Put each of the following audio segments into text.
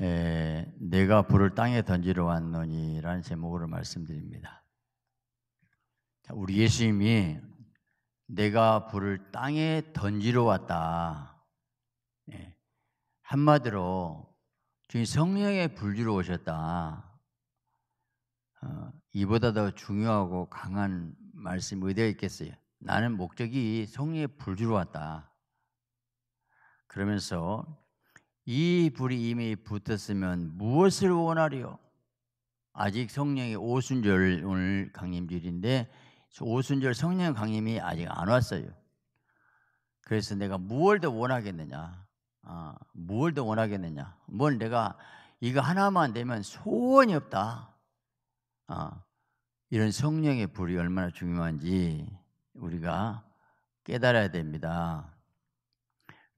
에, 내가 불을 땅에 던지러 왔느니라는 제목으로 말씀드립니다. 우리 예수님이 내가 불을 땅에 던지러 왔다. 예, 한마디로 주님 성령의 불지로 오셨다. 어, 이보다 더 중요하고 강한 말씀이 어디에 있겠어요? 나는 목적이 성령의 불지로 왔다. 그러면서 이 불이 이미 붙었으면 무엇을 원하리요? 아직 성령의 오순절 오늘 강림일인데 오순절 성령 강림이 아직 안 왔어요. 그래서 내가 무얼 더 원하겠느냐? 아, 무얼 더 원하겠느냐? 뭘 내가 이거 하나만 되면 소원이 없다. 아, 이런 성령의 불이 얼마나 중요한지 우리가 깨달아야 됩니다.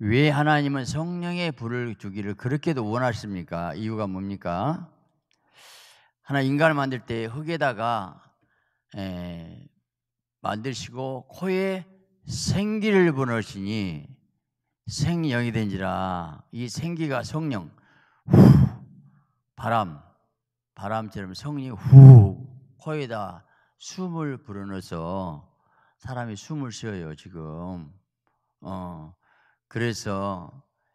왜 하나님은 성령의 불을 주기를 그렇게도 원하십니까? 이유가 뭡니까? 하나 인간을 만들 때 흙에다가 에, 만드시고 코에 생기를 부으시니 생명이 된지라 이 생기가 성령 후 바람 바람처럼 성령이 후 코에다 숨을 불어넣어서 사람이 숨을 쉬어요 지금 어 그래서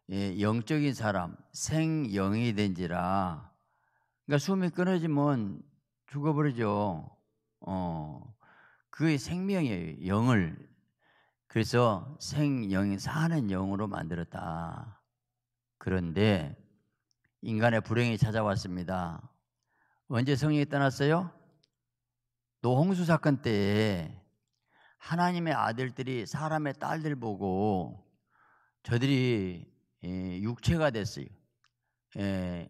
예, 영적인 사람 생영이 된지라 그러니까 숨이 끊어지면 죽어버리죠. 어, 그의생명의 영을 그래서 생영이 사는 영으로 만들었다. 그런데 인간의 불행이 찾아왔습니다. 언제 성령이 떠났어요? 노홍수 사건 때에 하나님의 아들들이 사람의 딸들 보고 저들이 예, 육체가 됐어요. 예,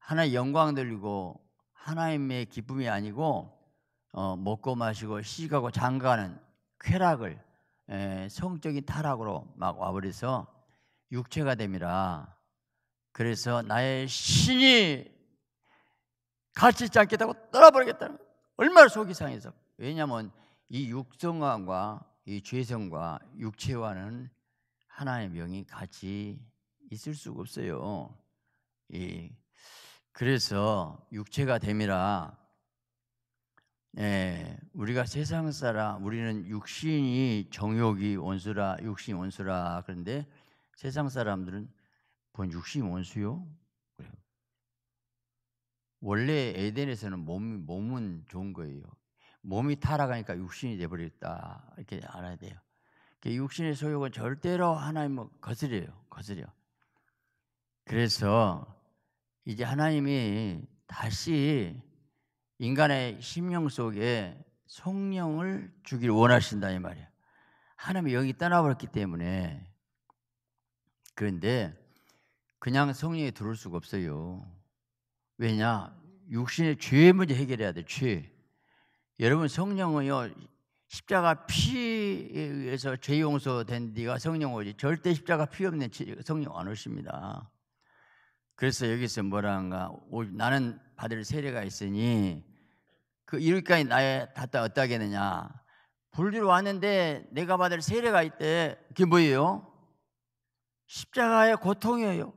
하나의 영광 들리고 하나님의 기쁨이 아니고 어, 먹고 마시고 시집가고 장가는 쾌락을 예, 성적인 타락으로 막 와버려서 육체가 됨이라. 그래서 나의 신이 가치 있지 않겠다고 떠나버리겠다는 얼마나 속이 상해서. 왜냐하면 이 육성과 이 죄성과 육체와는 하나의 명이 같이 있을 수가 없어요. 예, 그래서 육체가 됨이라 예, 우리가 세상 사람 우리는 육신이 정욕이 원수라 육신 원수라 그런데 세상 사람들은 본 육신 원수요? 그래요. 원래 에덴에서는 몸 몸은 좋은 거예요. 몸이 타락하니까 육신이 돼버렸다 이렇게 알아야 돼요. 육신의 소욕은 절대로 하나님을 뭐 거스려요. 거스려. 그래서 이제 하나님이 다시 인간의 심령 속에 성령을 주길 원하신다 이 말이야. 하나님의 영이 떠나버렸기 때문에 그런데 그냥 성령이 들어올 수가 없어요. 왜냐? 육신의 죄 문제 해결해야 돼. 죄. 여러분 성령은요 십자가 피에 의해서 죄 용서된 네가 성령 오지 절대 십자가 피 없는 성령 안 오십니다. 그래서 여기서 뭐라는가 나는 받을 세례가 있으니 그 이르기까지 나의 닿다 어떠겠느냐 불리러 왔는데 내가 받을 세례가 있대 그게 뭐예요? 십자가의 고통이에요.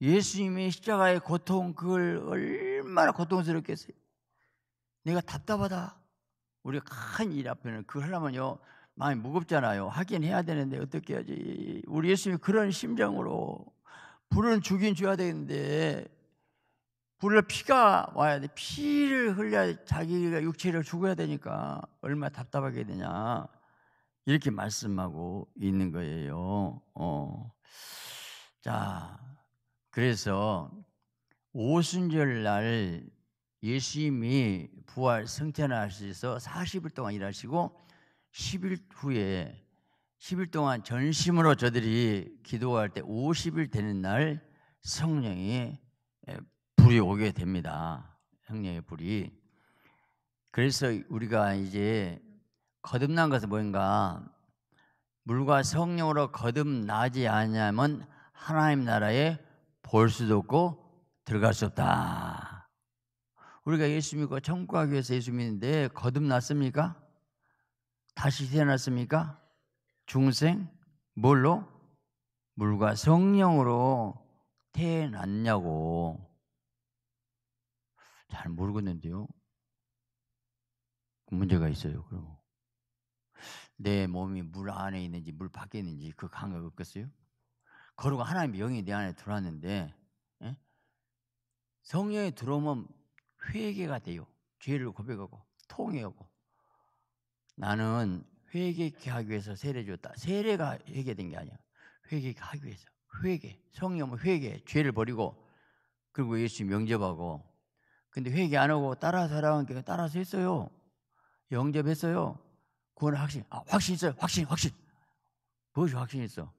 예수님이 십자가의 고통 그걸 얼마나 고통스럽겠어요. 내가 답답하다. 우리가 큰일 앞에는 그걸 하려면요 마음이 무겁잖아요. 하긴 해야 되는데 어떻게 해야지? 우리 예수님이 그런 심정으로 불은 죽인 줘야 되는데 불로 피가 와야 돼. 피를 흘려야 자기가 육체를 죽어야 되니까 얼마나 답답하게 되냐. 이렇게 말씀하고 있는 거예요. 어. 자, 그래서 오순절 날 예수님이 부활 승천하셔서 40일 동안 일하시고 10일 후에 10일 동안 전심으로 저들이 기도할 때 50일 되는 날 성령이 불이 오게 됩니다. 성령의 불이. 그래서 우리가 이제 거듭난 것은 뭔가 물과 성령으로 거듭나지 않냐면 하나님 나라에 볼 수도 없고 들어갈 수 없다. 우리가 예수 믿고 천국 가기 위해서 예수 믿는데 거듭났습니까? 다시 태어났습니까? 중생? 뭘로? 물과 성령으로 태어났냐고. 잘 모르겠는데요. 그 문제가 있어요, 그럼. 내 몸이 물 안에 있는지 물 밖에 있는지 그 감각 없겠어요? 그러고 하나님의 영이 내 안에 들어왔는데 에? 예? 성령이 들어오면 회개가 돼요. 죄를 고백하고 통회하고 나는 회개케 하기 위해서 세례 줬다. 세례가 회개된 게 아니야. 회개하기 위해서 회개, 성령 은 회개, 죄를 버리고 그리고 예수 명접하고 근데 회개 안 하고 따라 살아온 게 따라서 했어요. 영접했어요. 구원 확신, 아, 확신 있어요. 확신, 확신. 무엇이 확신 있어?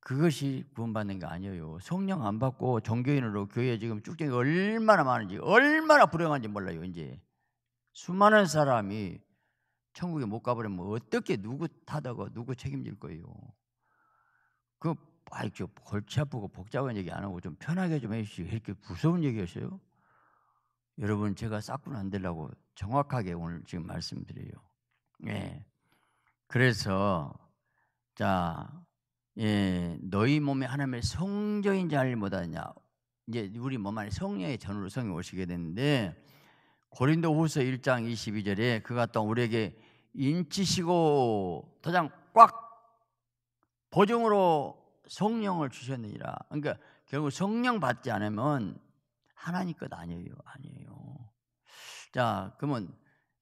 그것이 구원받는 게 아니에요. 성령 안 받고 종교인으로 교회에 지금 쭉쟁이 얼마나 많은지 얼마나 불행한지 몰라요. 이제 수많은 사람이 천국에 못 가버리면 어떻게 누구 타다가 누구 책임질 거예요. 그 아이 저 골치 아프고 복잡한 얘기 안 하고 좀 편하게 좀 해주시오. 이렇게 무서운 얘기였어요. 여러분 제가 싹군 안 되려고 정확하게 오늘 지금 말씀드려요. 네. 그래서 자 예, 너희 몸에 하나님의 성전인 줄 못하느냐. 이제 우리 몸 안에 성령의 전으로 성이 오시게 되는데 고린도후서 1장 22절에 그가 또 우리에게 인치시고 도장 꽉 보증으로 성령을 주셨느니라. 그러니까 결국 성령 받지 않으면 하나님 것 아니에요, 아니에요. 자, 그러면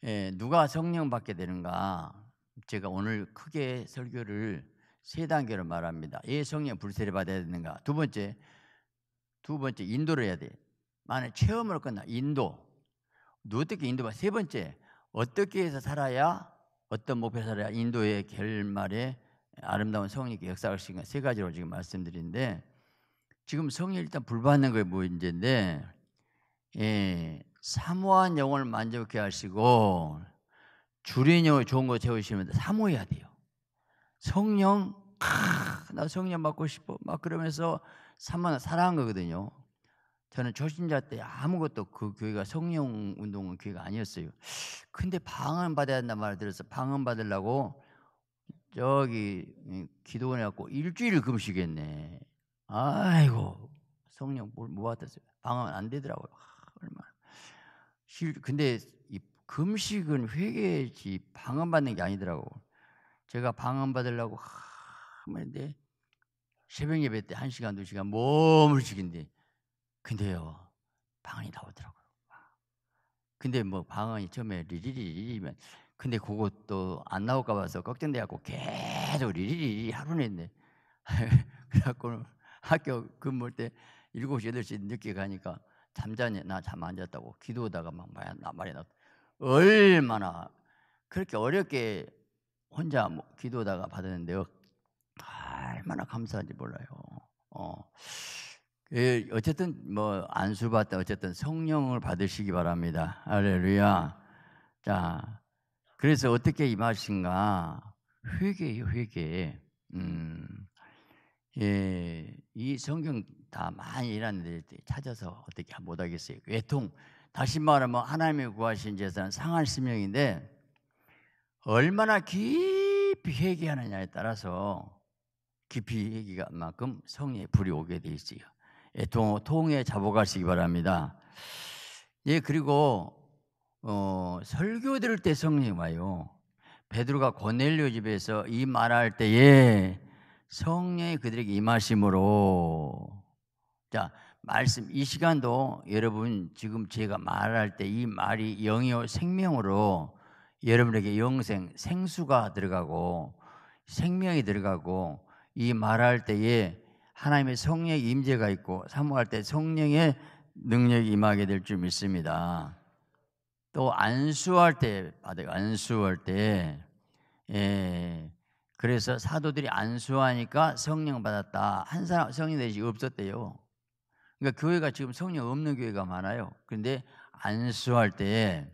예, 누가 성령 받게 되는가? 제가 오늘 크게 설교를 세 단계로 말합니다. 예, 성령 불세를 받아야 되는가? 두 번째, 두 번째 인도를 해야 돼. 만약 체험으로 끝나 인도. 어떻게 인도세 번째 어떻게 해서 살아야 어떤 목표 살아야 인도의 결말에 아름다운 성령의 역사할 수 있는 세 가지로 지금 말씀드린데 지금 성령 일단 불받는 거 문제인데 예, 사모한 영혼을 만족해 하시고 주린 영을 좋은 거 채우시면 사모해야 돼요. 성령 나 성령 받고 싶어 막 그러면서 산만한 사랑한 거거든요. 저는 초신자 때 아무것도 그 교회가 성령 운동은 교회가 아니었어요. 근데 방언 받아야 한다 말을 들어서 방언 받으려고 저기 기도원 해갖고 일주일 을 금식했네. 아이고 성령 뭘모았았어요 방언 안 되더라고요. 아, 얼마나 실 근데 이 금식은 회개지 방언 받는 게 아니더라고. 제가 방언 받으려고 아, 한마데 새벽 예배 때1 시간 2 시간 몸을 죽인데 근데요 방언이 나오더라고요. 근데 뭐 방언이 처음에 리리리리면 리 근데 그것도 안 나올까 봐서 걱정돼갖고 계속 리리리리 하루 냈네. 그래갖고 학교 근무할 때 일곱 시 여덟 시 늦게 가니까 잠자니 나잠 안 잤다고 기도하다가 막 말이 나 말이 나 얼마나 그렇게 어렵게 혼자 뭐 기도하다가 받았는데요. 얼마나 감사한지 몰라요. 어. 예, 어쨌든 뭐 안수 받다 어쨌든 성령을 받으시기 바랍니다. 할렐루야. 자, 그래서 어떻게 임하신가? 회개요 회개. 음, 예, 이 성경 다 많이 일하는데 찾아서 어떻게 못 하겠어요. 외통. 다시 말하면 하나님이 구하신 제사 상할 심령인데 얼마나 깊이 회개하느냐에 따라서 깊이 얘기가 만큼 성에 불이 오게 돼 있어요. 통, 예, 통에 잡아가시기 바랍니다. 예, 그리고 어, 설교 들을 때 성령 와요. 베드로가 고넬료 집에서 이 말할 때에 성령이 그들에게 임하심으로 자 말씀 이 시간도 여러분 지금 제가 말할 때 이 말이 영이요 생명으로 여러분에게 영생 생수가 들어가고 생명이 들어가고 이 말할 때에 하나님의 성령 임재가 있고 사모할 때 성령의 능력이 임하게 될 줄 믿습니다. 또 안수할 때 안수할 때 예, 그래서 사도들이 안수하니까 성령 받았다. 한 사람 성령 되지 없었대요. 그러니까 교회가 지금 성령 없는 교회가 많아요. 그런데 안수할 때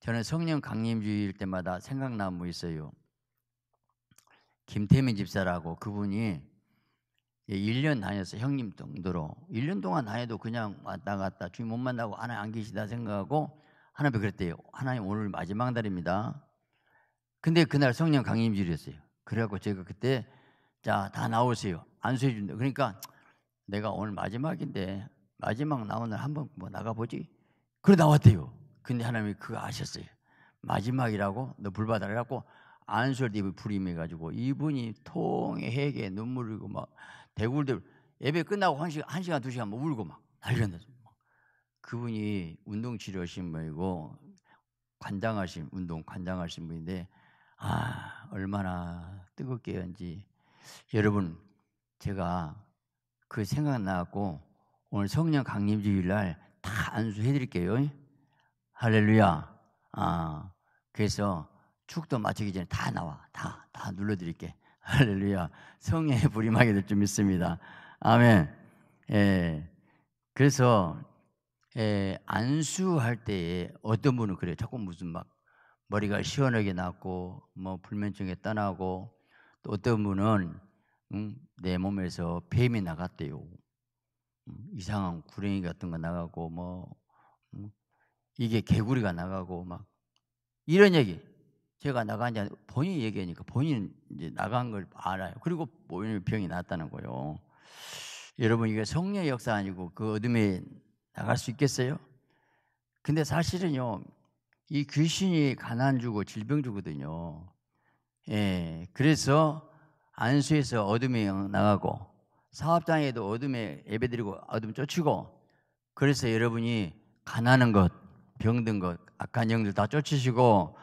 저는 성령 강림주일 때마다 생각나무 뭐 있어요. 김태민 집사라고 그분이 1년 예, 다녔어요. 형님 정도로. 1년 동안 다녀도 그냥 왔다 갔다 주님 못 만나고 하나님 안 계시다 생각하고 하나님 그랬대요. 하나님 오늘 마지막 날입니다. 근데 그날 성령 강림질이었어요. 그래갖고 제가 그때 자, 다 나오세요. 안수해 준다. 그러니까 내가 오늘 마지막인데 마지막 나온 날 한번 뭐 나가보지? 그래 나왔대요. 근데 하나님이 그거 아셨어요. 마지막이라고 너불바다를갖고 안수를 입 부림해가지고 이분이 통에 핵에 눈물이고 막 대굴대굴 예배 끝나고 한 시간, 한 시간 두 시간 막 울고 막 난리가 났어. 그분이 운동 치료하신 분이고 관장하신 운동 관장하신 분인데 아 얼마나 뜨겁게 한지 여러분 제가 그 생각 나갖고 오늘 성령 강림주일날 다 안수해드릴게요. 할렐루야. 아 그래서 축도 마치기 전에 다 나와. 다, 다 눌러드릴게. 할렐루야. 성에 부림하게 될 줄 믿습니다. 아멘. 예. 그래서, 예, 안수할 때에 어떤 분은 그래 자꾸 무슨 막 머리가 시원하게 났고, 뭐 불면증에 떠나고, 또 어떤 분은 음, 내 몸에서 뱀이 나갔대요. 음, 이상한 구렁이 같은 거 나가고, 뭐, 음, 이게 개구리가 나가고, 막, 이런 얘기. 제가 나간지 본인이 얘기하니까 본인 이제 나간 걸 알아요. 그리고 본인 병이 났다는 거요. 여러분 이게 성령의 역사 아니고 그 어둠에 나갈 수 있겠어요? 근데 사실은요 이 귀신이 가난 주고 질병 주거든요. 예, 그래서 안수에서 어둠에 나가고 사업장에도 어둠에 예배드리고 어둠 쫓이고 그래서 여러분이 가난한 것, 병든 것, 악한 영들 다 쫓으시고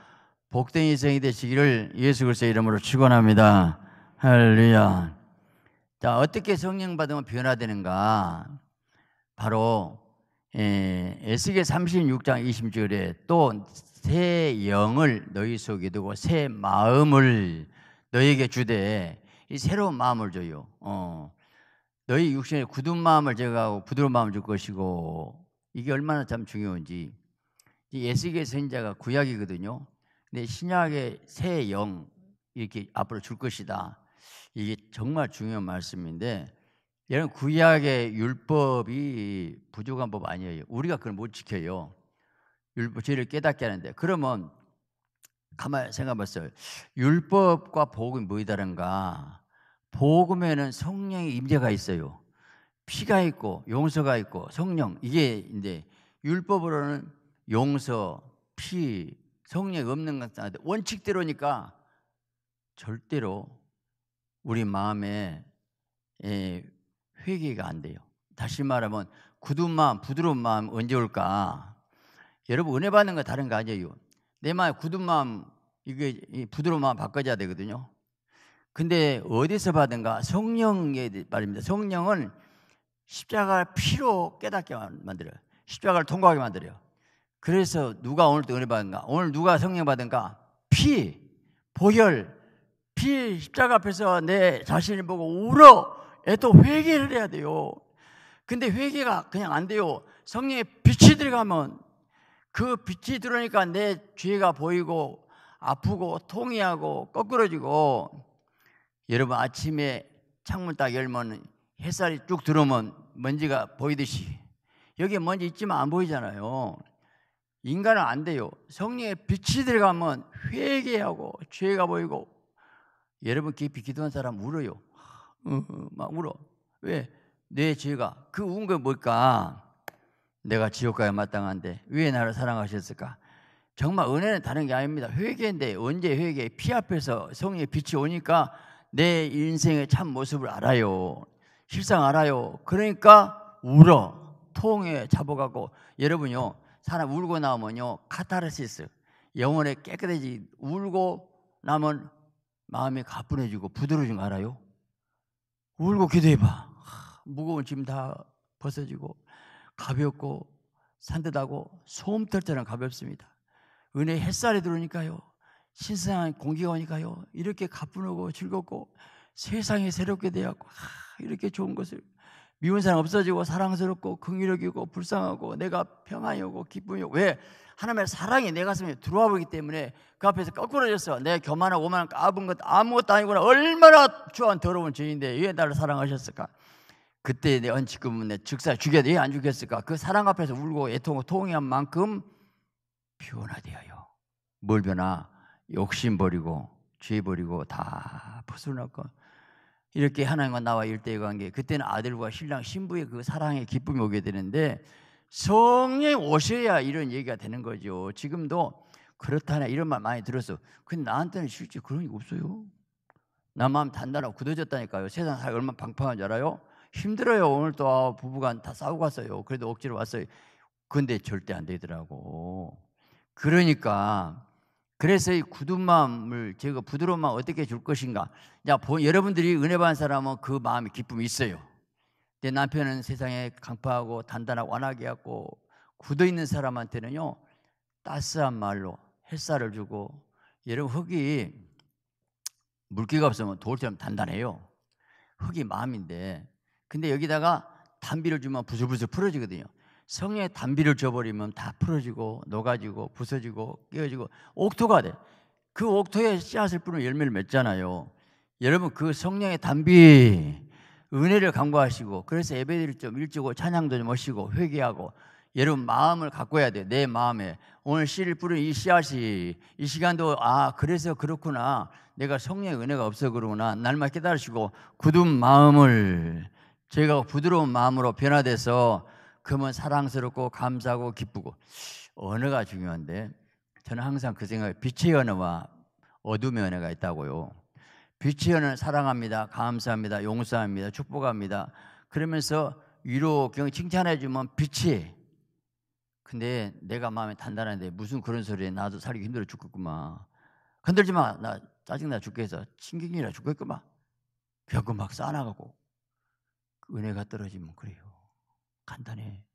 복된 인생이 되시기를 예수 그리스도의 이름으로 축원합니다. 할렐루야. 자, 어떻게 성령 받으면 변화되는가? 바로 예, 에, 스겔 36장 20절에 또 새 영을 너희 속에 두고 새 마음을 너희에게 주되 이 새로운 마음을 줘요. 어. 너희 육신의 굳은 마음을 제거하고 부드러운 마음을 줄 것이고 이게 얼마나 참 중요한지. 에스겔 선자가 구약이거든요. 내 신약의 새 영 이렇게 앞으로 줄 것이다. 이게 정말 중요한 말씀인데 얘는 구약의 율법이 부족한 법 아니에요. 우리가 그걸 못 지켜요. 율법 죄를 깨닫게 하는데 그러면 가만 생각해봤어요. 율법과 복이 뭐이 다른가? 복음에는 성령의 임재가 있어요. 피가 있고 용서가 있고 성령 이게 이제 율법으로는 용서, 피, 성령 이 없는 것한테 원칙대로니까 절대로 우리 마음에 예, 회개가 안 돼요. 다시 말하면 굳은 마음, 부드러운 마음 언제 올까? 여러분 은혜 받는 거 다른 거 아니에요. 내 마음 굳은 마음 이게 부드러운 마음 바꿔줘야 되거든요. 근데 어디서 받은가? 성령에 말입니다. 성령은 십자가 피로 깨닫게 만들어요. 십자가를 통과하게 만들어요. 그래서 누가 오늘 또 은혜 받은가? 오늘 누가 성령 받은가? 피, 보혈, 피 십자가 앞에서 내 자신을 보고 울어. 또 회개를 해야 돼요. 근데 회개가 그냥 안 돼요. 성령의 빛이 들어가면 그 빛이 들어오니까 내 죄가 보이고 아프고 통이 하고 거꾸러지고 여러분 아침에 창문 딱 열면 햇살이 쭉 들어오면 먼지가 보이듯이 여기 먼지 있지만 안 보이잖아요. 인간은 안 돼요. 성령의 빛이 들어가면 회개하고 죄가 보이고 여러분 깊이 기도한 사람 울어요. 어, 어, 막 울어. 왜? 내 죄가 그 운 건 뭘까? 내가 지옥가에 마땅한데 왜 나를 사랑하셨을까? 정말 은혜는 다른 게 아닙니다. 회개인데 언제 회개? 피 앞에서 성령의 빛이 오니까 내 인생의 참 모습을 알아요. 실상 알아요. 그러니까 울어. 통에 잡아가고 여러분요. 사람 울고 나오면요 카타르시스 영혼에 깨끗해지 울고 나면 마음이 가뿐해지고 부드러워진 거 알아요? 울고 기도해봐 무거운 짐 다 벗어지고 가볍고 산뜻하고 소음털처럼 가볍습니다 은혜 햇살이 들어오니까요 신선한 공기가 오니까요 이렇게 가뿐하고 즐겁고 세상에 새롭게 되었고 이렇게 좋은 것을 미운 사람 없어지고 사랑스럽고 긍휼적이고 불쌍하고 내가 평안이 고 기쁨이 고왜 하나님의 사랑이 내 가슴에 들어와 보기 때문에 그 앞에서 거꾸로졌어내 교만한 오만한 까분 것 아무것도 아니구나 얼마나 추한 더러운 죄인데 왜 나를 사랑하셨을까 그때 내 언치금은 내 즉사 죽여도 왜안 죽였을까 그 사랑 앞에서 울고 애통하고 통해한 만큼 변화되어요 뭘 변화 욕심 버리고 죄 버리고 다 벗어났고 이렇게 하나님과 나와 일대의 관계 그때는 아들과 신랑 신부의 그 사랑의 기쁨이 오게 되는데 성에 오셔야 이런 얘기가 되는 거죠 지금도 그렇다나 이런 말 많이 들었어 근데 나한테는 실제 그런 게 없어요 나 마음 단단하고 굳어졌다니까요 세상 사이 얼마나 방팡한 줄 알아요 힘들어요 오늘 또 부부간 다 싸우고 왔어요 그래도 억지로 왔어요 근데 절대 안 되더라고 그러니까 그래서 이 굳은 마음을 제가 부드러운 마음 어떻게 줄 것인가? 야, 자, 여러분들이 은혜 받은 사람은 그 마음이 기쁨이 있어요. 내 남편은 세상에 강파하고 단단하고 완하게 하고 굳어 있는 사람한테는요 따스한 말로 햇살을 주고 여러분 흙이 물기가 없으면 돌처럼 단단해요. 흙이 마음인데 근데 여기다가 단비를 주면 부슬부슬 풀어지거든요. 성에 단비를 줘버리면 다 풀어지고 녹아지고 부서지고 깨어지고 옥토가 돼. 그 옥토에 씨앗을 뿌리 열매를 맺잖아요. 여러분 그 성령의 단비 은혜를 간구하시고 그래서 예배를 좀 일찍 오 찬양도 좀 하시고 회개하고 여러분 마음을 가꿔야 돼. 내 마음에 오늘 씨를 뿌린 이 씨앗이 이 시간도 아 그래서 그렇구나. 내가 성령의 은혜가 없어 그러구나. 날마다 깨달으시고 굳은 마음을 제가 부드러운 마음으로 변화돼서 그러면 사랑스럽고 감사하고 기쁘고 언어가 중요한데 저는 항상 그 생각에 빛의 언어와 어둠의 언어가 있다고요. 빛의 언어는 사랑합니다, 감사합니다, 용서합니다, 축복합니다. 그러면서 위로 경 칭찬해 주면 빛이 근데 내가 마음이 단단한데 무슨 그런 소리에 나도 살기 힘들어 죽겠구만. 건들지 마. 나 짜증나 죽겠어. 신경이나 죽겠구만. 벽을 막 쌓아나가고 은혜가 떨어지면 그래요. 간단해.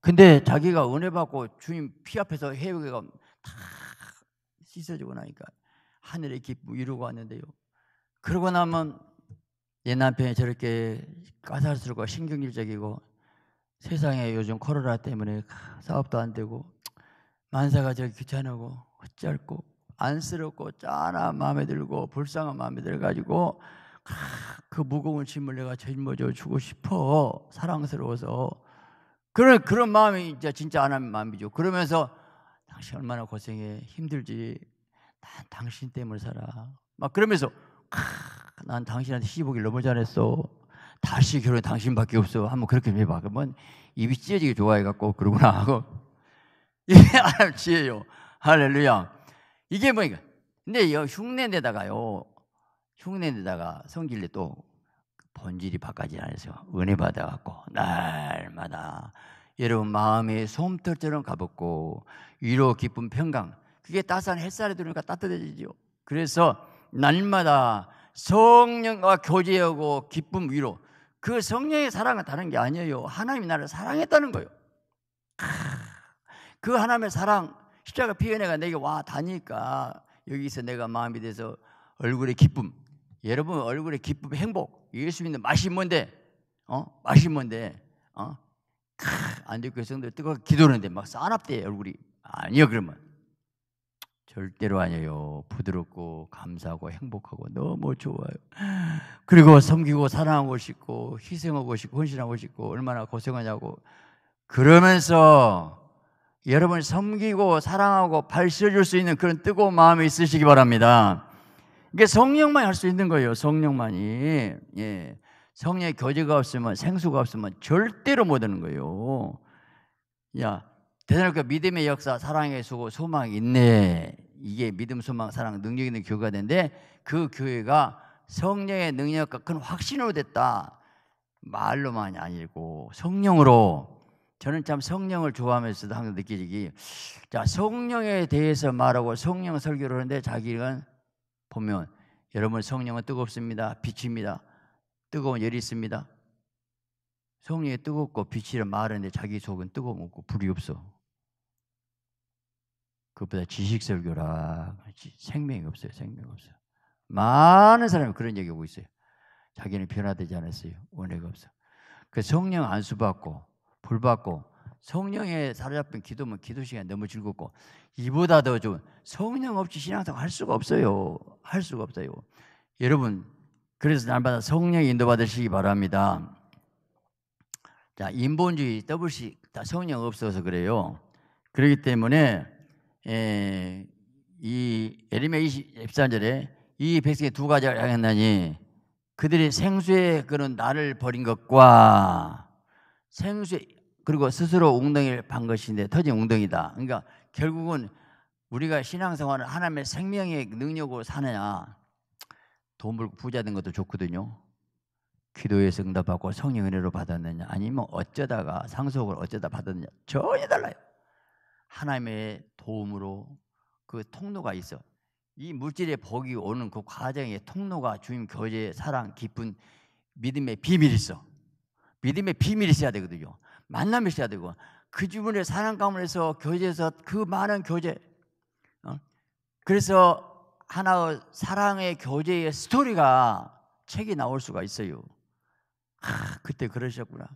근데 자기가 은혜 받고 주님 피 앞에서 해외가 다 씻어지고 나니까 하늘의 기쁨 이루고 왔는데요. 그러고 나면 옛 남편이 저렇게 까탈스럽고 신경질적이고 세상에 요즘 코로나 때문에 사업도 안 되고 만사가 저 귀찮고 어쩔고 안쓰럽고 짠한 마음에 들고 불쌍한 마음에 들어가지고 그 무거운 짐을 내가 짊어져 주고 싶어 사랑스러워서 그런 그런 마음이 이제 진짜, 안하면님 마음이죠. 그러면서 당신 얼마나 고생해 힘들지 난 당신 때문에 살아 막 그러면서 난 당신한테 시보길 너무 잘했어 다시 결혼 당신밖에 없어 한번 그렇게 해봐 그러면 입이 찢어지게 좋아해 갖고 그러구나 하고 이게 하나님 예, 지혜요 할렐루야 이게 뭐니까 근데 이 흉내 내다가요 흉내내다가 성길래 또 본질이 바뀌지 않아서 은혜 받아갖고 날마다 여러분 마음이 솜털처럼 가볍고 위로 기쁨 평강 그게 따스한 햇살에 들어오니까 따뜻해지죠 그래서 날마다 성령과 교제하고 기쁨 위로 그 성령의 사랑은 다른 게 아니에요 하나님이 나를 사랑했다는 거예요 그 하나님의 사랑 십자가 피연내가 내게 와 다니까 여기서 내가 마음이 돼서 얼굴에 기쁨 여러분 얼굴에 기쁨, 행복, 예수 믿는 맛이 뭔데? 어? 맛이 뭔데? 어? 크, 안디옥 성들 뜨거워 기도하는데 막 싸납대 얼굴이 아니요 그러면 절대로 아니에요. 부드럽고 감사하고 행복하고 너무 좋아요. 그리고 섬기고 사랑하고 싶고 희생하고 싶고 헌신하고 싶고 얼마나 고생하냐고 그러면서 여러분 섬기고 사랑하고 발쓰줄 수 있는 그런 뜨거운 마음이 있으시기 바랍니다. 이게 성령만 할 수 있는 거예요. 성령만이. 예. 성령의 교제가 없으면 생수가 없으면 절대로 못 하는 거예요. 야, 대단하게 믿음의 역사, 사랑의 수고, 소망이 있네. 이게 믿음, 소망, 사랑, 능력 있는 교회가 되는데 그 교회가 성령의 능력과 큰 확신으로 됐다. 말로만이 아니고 성령으로 저는 참 성령을 좋아하면서도 항상 느끼기 자 성령에 대해서 말하고 성령 설교를 하는데 자기는 보면 여러분 성령은 뜨겁습니다. 빛입니다. 뜨거운 열이 있습니다. 성령이 뜨겁고 빛이란 말하는데 자기 속은 뜨거운 고 불이 없어. 그것보다 지식 설교라 생명이 없어요. 생명이 없어요. 많은 사람이 그런 얘기 하고 있어요. 자기는 변화되지 않았어요. 은혜가 없어. 그 성령 안수 받고 불 받고 성령에 사로잡힌 기도면 기도 시간 너무 즐겁고 이보다 더 좋은 성령 없이 신앙생활 할 수가 없어요. 할 수가 없어요. 여러분 그래서 날마다 성령 인도받으시기 바랍니다. 자 인본주의 더블식 다 성령 없어서 그래요. 그렇기 때문에 에, 예, 이 에리메 24절에 이 백성의 두 가지를 향했나니 그들이 생수의 그런 나를 버린 것과 생수의 그리고 스스로 웅덩이를 판 것인데 터진 웅덩이다. 그러니까 결국은 우리가 신앙생활을 하나님의 생명의 능력으로 사느냐 돈벌 부자 된 것도 좋거든요. 기도에 응답받고 성령 은혜로 받았느냐 아니면 어쩌다가 상속을 어쩌다 받았느냐 전혀 달라요. 하나님의 도움으로 그 통로가 있어. 이 물질의 복이 오는 그 과정의 통로가 주님 교제, 사랑, 기쁜 믿음의 비밀이 있어. 믿음의 비밀이 있어야 되거든요. 만남이 있어야 되고 그 주변의 사랑 가운데서 교제에서 그 많은 교제 어? 그래서 하나의 사랑의 교제의 스토리가 책이 나올 수가 있어요. 아, 그때 그러셨구나.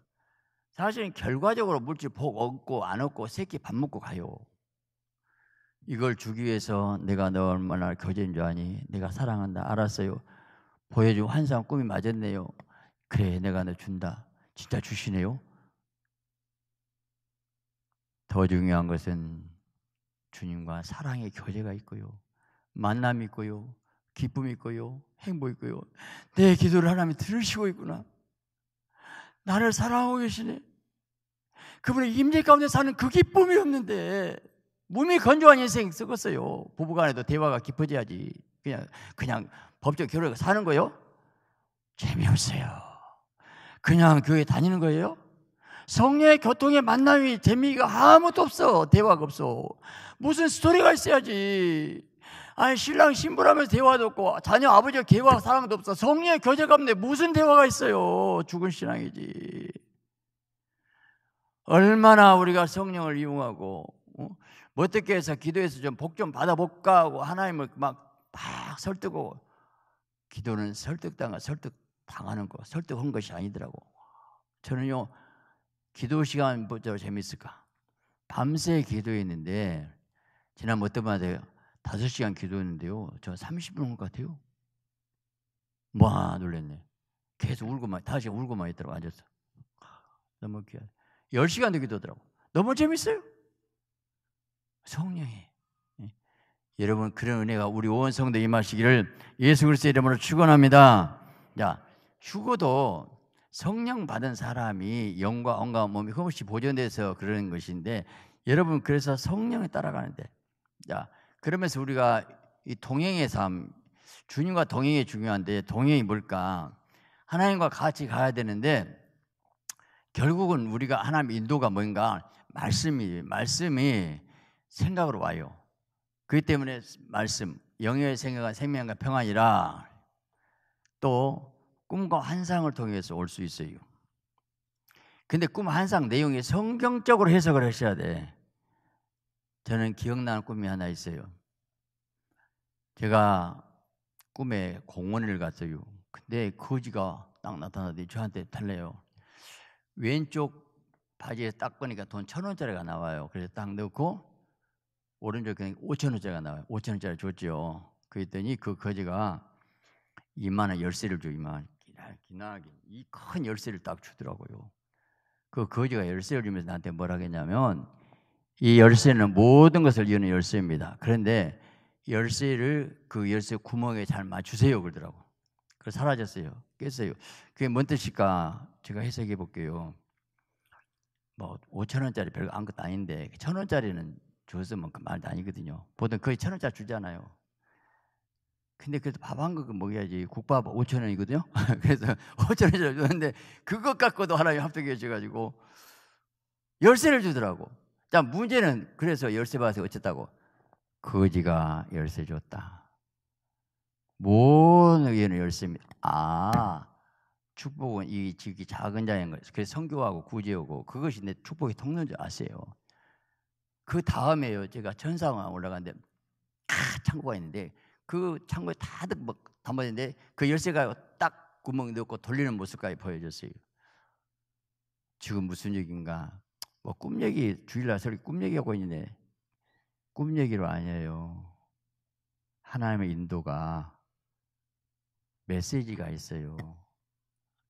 사실은 결과적으로 물질 복 얻고 안 얻고 새끼 밥 먹고 가요. 이걸 주기 위해서 내가 너 얼마나 교제인 줄 아니? 내가 사랑한다. 알았어요. 보여주고 환상 꿈이 맞았네요. 그래, 내가 너 준다. 진짜 주시네요. 더 중요한 것은 주님과 사랑의 교제가 있고요. 만남이 있고요. 기쁨이 있고요. 행복이 있고요. 내 기도를 하나님이 들으시고 있구나. 나를 사랑하고 계시네. 그분의 임재 가운데 사는 그 기쁨이 없는데 몸이 건조한 인생 썩었어요 부부간에도 대화가 깊어져야지. 그냥 그냥 법적 결혼 사는 거요? 재미없어요. 그냥 교회 다니는 거예요? 성령의 교통의 만남이 재미가 아무것도 없어. 대화가 없어. 무슨 스토리가 있어야지. 아니, 신랑 신부라면 대화도 없고, 자녀 아버지와 개화 사랑도 없어. 성령의 교제가 없네. 무슨 대화가 있어요. 죽은 신앙이지. 얼마나 우리가 성령을 이용하고, 어? 어떻게 해서 기도해서 좀 복좀 좀 받아볼까 하고 하나님을 막, 막 설득하고, 기도는 설득당한, 설득당하는 거, 설득한 것이 아니더라고. 저는요, 기도 시간부터 뭐 재밌을까? 밤새 기도했는데 지난 어떤 뭐 밤에 다섯 시간 기도했는데요. 저 30분 올것 같아요. 와 놀랬네. 계속 울고만 다시 울고만 있더라고 앉아서. 너무 귀한. 10시간도 기도더라고. 너무 재밌어요. 성령이. 예. 여러분 그런 은혜가 우리 온성도 임하시기를 예수 그리스도의 이름으로 축원합니다. 자, 휴거도 성령 받은 사람이 영과 언과 몸이 흠없이 보존돼서 그러는 것인데 여러분 그래서 성령에 따라가는데 자 그러면서 우리가 이 동행의 삶 주님과 동행이 중요한데 동행이 뭘까 하나님과 같이 가야 되는데 결국은 우리가 하나님 인도가 뭔가 말씀이 말씀이 생각으로 와요. 그 때문에 말씀 영의 생각은 생명과 평안이라 또 꿈과 환상을 통해서 올 수 있어요. 근데 꿈 환상 내용이 성경적으로 해석을 하셔야 돼. 저는 기억나는 꿈이 하나 있어요. 제가 꿈에 공원을 갔어요. 근데 거지가 딱 나타나더니 저한테 달래요. 왼쪽 바지에 딱 보니까 돈 천 원짜리가 나와요. 그래서 딱 넣고 오른쪽에 오천 원짜리가 나와요. 오천 원짜리 줬죠. 그랬더니 그 거지가 이만원 열쇠를 줘, 이만 아, 기나게이큰 열쇠를 딱 주더라고요. 그 거지가 열쇠를 주면서 나한테 뭐라 했냐면 이 열쇠는 모든 것을 여는 열쇠입니다. 그런데 열쇠를 그 열쇠 구멍에 잘 맞추세요 그러더라고. 그 사라졌어요. 깼어요. 그게 뭔 뜻일까? 제가 해석해 볼게요. 뭐 5천 원짜리 별거 아무것도 아닌데 천 원짜리는 줘서 뭐 말도 아니거든요. 보통 거의 천 원짜리 주잖아요. 근데 그래도 밥 한 그릇 먹여야지 국밥 5천 원이거든요. 그래서 5천 원을 줬는데 그것 갖고도 하나님 합격해 주셔가지고 열쇠를 주더라고. 자 문제는 그래서 열쇠 받아서 어쨌다고 거지가 열쇠 줬다. 뭔 의견은 열쇠입니다. 아 축복은 이지극히 작은 자인 거예요. 그래서 성교하고 구제하고 그것이 내 축복이 통로인 줄 아세요. 그 다음에요 제가 천상왕 올라갔는데 아, 창고가 있는데 그 창고에 다 담아졌는데 그 열쇠가 딱 구멍이 넣고 돌리는 모습까지 보여줬어요. 지금 무슨 얘기인가? 뭐 꿈 얘기 주일날 소리 꿈 얘기하고 있는데 꿈 얘기로 아니에요. 하나님의 인도가 메시지가 있어요.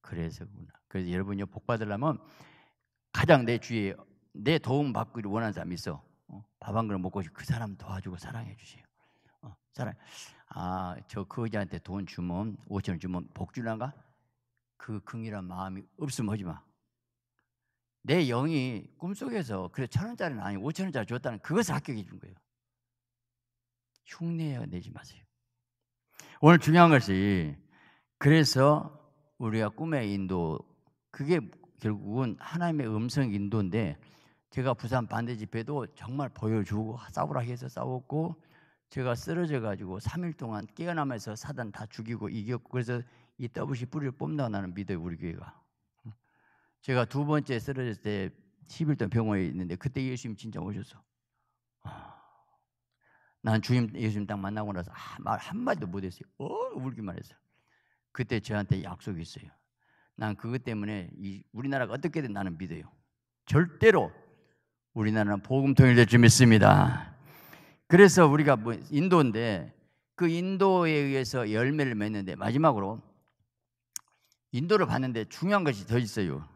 그래서구나. 그래서 여러분이 복 받으려면 가장 내 주위에 내 도움 받기를 원하는 사람이 있어. 어, 밥한 그릇 먹고 싶그 사람 도와주고 사랑해 주세요. 어, 사람, 아, 저 거지한테 그 돈 주면, 5천 원 주면 복주란가? 그 긍이란 마음이 없으면 하지 마. 내 영이 꿈속에서 그래 천 원짜리는 아니 오천 원짜리 줬다는 그것을 합격해 준 거예요. 흉내 내지 마세요. 오늘 중요한 것이 그래서 우리가 꿈의 인도 그게 결국은 하나님의 음성 인도인데 제가 부산 반대 집회도 정말 보여주고 싸우라 해서 싸웠고 제가 쓰러져 가지고 3일 동안 깨어나면서 사단 다 죽이고 이겼고 그래서 이 더블시 뿌리를 뽑는다 나는 믿어요 우리 교회가. 제가 두 번째 쓰러질 때 10일 동안 병원에 있는데 그때 예수님 진짜 오셨어. 아, 난 주님 예수님 딱 만나고 나서 아, 말 한마디도 못했어요. 어 울기만 했어요. 그때 저한테 약속이 있어요. 난 그것 때문에 이 우리나라가 어떻게든 나는 믿어요. 절대로 우리나라는 복음 통일될 줄 믿습니다. 그래서 우리가 뭐 인도인데 그 인도에 의해서 열매를 맺는데 마지막으로 인도를 봤는데 중요한 것이 더 있어요.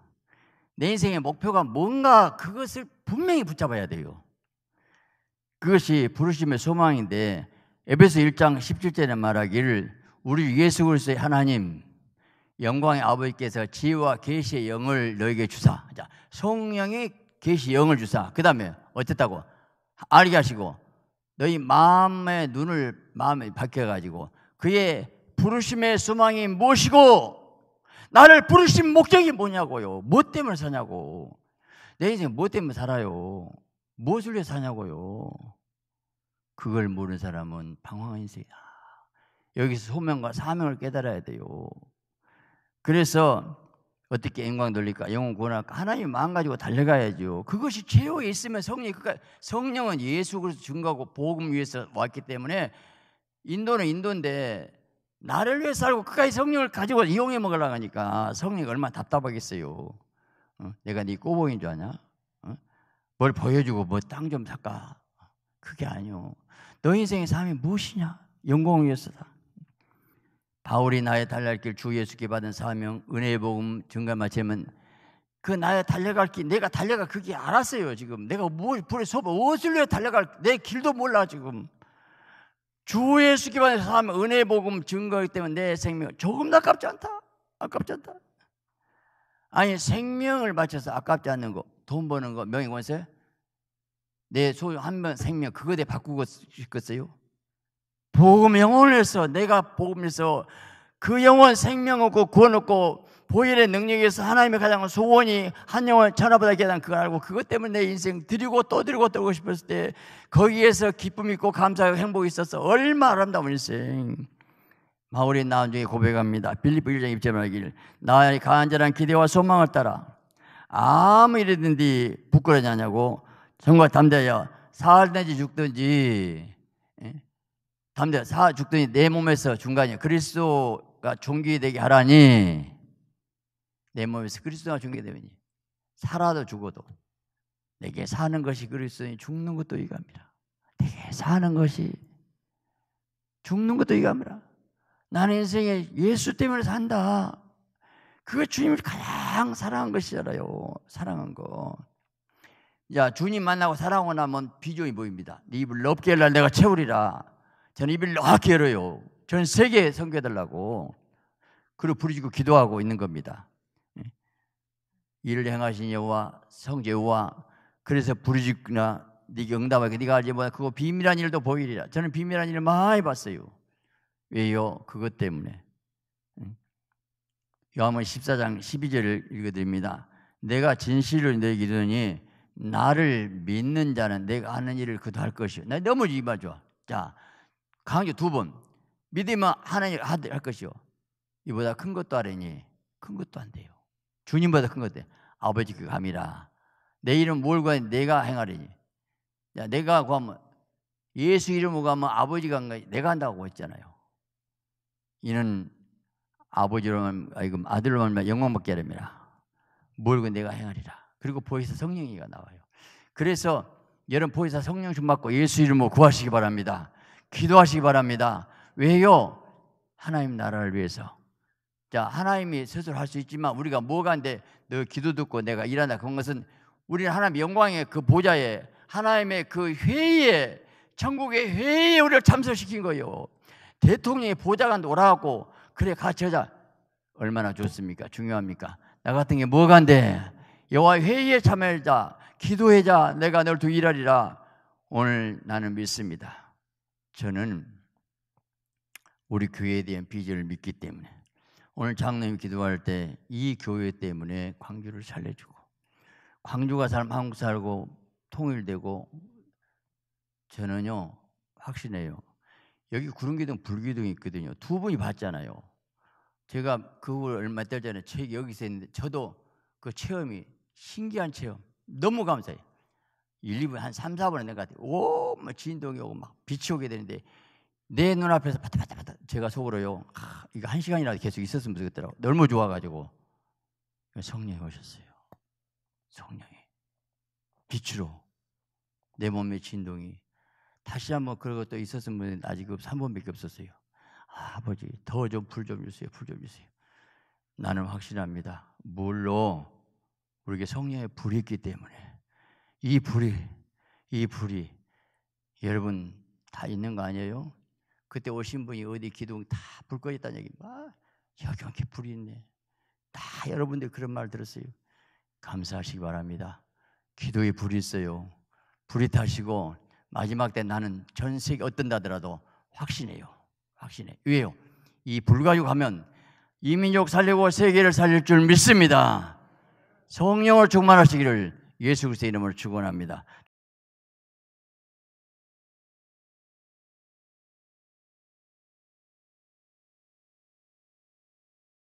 내 인생의 목표가 뭔가 그것을 분명히 붙잡아야 돼요. 그것이 부르심의 소망인데 에베소 1장 17절에 말하기를 우리 예수 그리스도의 하나님 영광의 아버지께서 지혜와 계시의 영을 너에게 주사. 자, 성령의 계시 영을 주사. 그다음에 어쨌다고 알게 하시고 너희 마음의 눈을 마음에 바뀌어 가지고 그의 부르심의 소망이 무엇이고 나를 부르신 목적이 뭐냐고요. 무 때문에 사냐고. 내 인생 무 때문에 살아요. 무엇을 위해 사냐고요. 그걸 모르는 사람은 방황한 인생이다. 여기서 소명과 사명을 깨달아야 돼요. 그래서 어떻게 영광 돌릴까? 영혼 구원할까? 하나님 마음 가지고 달려가야죠. 그것이 최후에 있으면 성령, 그러니까 성령은 예수 그리스도 증거하고 복음 위해서 왔기 때문에 인도는 인도인데 나를 위해서 살고 그까지 성령을 가지고 이용해 먹으려고 하니까 성령이 얼마나 답답하겠어요. 어? 내가 네 꼬봉인 줄 아냐? 어? 뭘 보여주고 뭐 땅좀 닦아. 그게 아니오. 너 인생의 삶이 무엇이냐? 영광을 위해서다. 바울이 나의 달려갈 길 주 예수께 받은 사명 은혜의 복음 증감마 제면그 나의 달려갈 길 내가 달려가 그게 알았어요 지금 내가 뭘 불에 서봐 어슬 위 달려갈 내 길도 몰라 지금 주 예수께 받은 사명 은혜의 복음 증거하기 때문에 내 생명 조금도 아깝지 않다 아깝지 않다 아니 생명을 바쳐서 아깝지 않는 거 돈 버는 거 명예 권세 내 소유 한명 생명 그거에 바꾸고 싶겠어요 복음 영혼에서 내가 복음에서 그 영혼 생명 얻고 구원 얻고 보일의 능력에서 하나님의 가장 소원이 한 영혼 전하보다 계단 그걸 알고 그것 때문에 내 인생 드리고 또 드리고 또 드리고 싶었을 때 거기에서 기쁨 있고 감사하고 행복이 있어서 얼마나 아름다운 인생 마울이 나온 중에 고백합니다 빌리보 1장 입제말길 나의 간절한 기대와 소망을 따라 아무 일이든지 부끄러지 않냐고 정말 담대하여 사흘든지 죽든지 3절 사 죽더니 내 몸에서 중간이 그리스도가 종기되게 하라니 내 몸에서 그리스도가 종기되니 살아도 죽어도 내게 사는 것이 그리스도니 죽는 것도 이갑니다. 내게 사는 것이 죽는 것도 이갑니다. 나는 인생에 예수 때문에 산다. 그게 주님을 가장 사랑한 것이잖아요. 사랑한 거. 자, 주님 만나고 사랑하고 나면 비전이 보입니다. 네 입을 넓게 열라 내가 채우리라. 저는 입을 이렇게 열어요. 전 세계에 선교달라고 그를 부르짖고 기도하고 있는 겁니다. 이를 예. 행하신 여호와 성제 호와 그래서 부르짖거나 네가 응답하게 네가 알지 못하 그거 비밀한 일도 보이리라. 저는 비밀한 일을 많이 봤어요. 왜요? 그것 때문에. 예. 요한복 14장 12절을 읽어드립니다. 내가 진실을 내게 이르니 나를 믿는 자는 내가 하는 일을 그도 할 것이요. 나 너무 이봐 줘. 자, 강하게 두 번. 믿으면 하나님 할 것이요. 이보다 큰 것도 아니니큰 것도 안 돼요. 주님보다 큰 것도 아버지 그 감이라. 내 이름 뭘 구하니 내가 행하리니. 야, 내가 구하면 예수 이름으로 가면 아버지가 한 거지. 내가 한다고 했잖아요. 이는 아버지로만 아이아들로 말하면 영광받게 하랍니다. 뭘고 내가 행하리라. 그리고 보혜사 성령이가 나와요. 그래서 여러분 보혜사 성령 좀 받고 예수 이름으로 구하시기 바랍니다. 기도하시기 바랍니다. 왜요? 하나님 나라를 위해서. 자, 하나님이 스스로 할 수 있지만 우리가 뭐가 안 돼? 너 기도 듣고 내가 일한다. 그런 것은 우리는 하나님 영광의 그 보좌에 하나님의 그 회의에 천국의 회의에 우리를 참석시킨 거예요. 대통령의 보좌가 놀아갖고 그래 같이 하자. 얼마나 좋습니까? 중요합니까? 나 같은 게 뭐가 안 돼? 여호와 회의에 참여하자. 기도해자 내가 널 두일하리라. 오늘 나는 믿습니다. 저는 우리 교회에 대한 비전을 믿기 때문에 오늘 장로님 기도할 때 이 교회 때문에 광주를 살려주고 광주가 사람 한국 살고 통일되고 저는요 확신해요. 여기 구름기둥 불기둥이 있거든요. 두 분이 봤잖아요. 제가 그걸 얼마 달 전에 책이 여기서 있는데 저도 그 체험이 신기한 체험 너무 감사해요. 1, 2분 한 3, 4분 했는 것 같아요. 오막 진동이 오고 막 빛이 오게 되는데 내 눈앞에서 바다바다바다 제가 속으로요 아, 이거 한 시간이라도 계속 있었으면 좋겠더라고 너무 좋아가지고 성령이 오셨어요 성령이 빛으로 내 몸의 진동이 다시 한번 그런 것도 있었으면 아직 3 그 번밖에 없었어요 아, 버지 더 좀 불 좀 주세요 불 좀 주세요 나는 확신합니다 물로 우리에게 성령의 불이 있기 때문에 이 불이 이 불이 여러분 다 있는 거 아니에요? 그때 오신 분이 어디 기둥 다 불 꺼졌다는 얘기 막 뭐, 여기 이렇게 불이 있네. 다 여러분들 그런 말 들었어요. 감사하시기 바랍니다. 기도에 불이 있어요. 불이 타시고 마지막 때 나는 전 세계 어떤다더라도 확신해요. 확신해. 왜요? 이불 가지고 가면 이민족 살리고 세계를 살릴 줄 믿습니다. 성령을 충만하시기를 예수 그리스도 이름으로 축원합니다.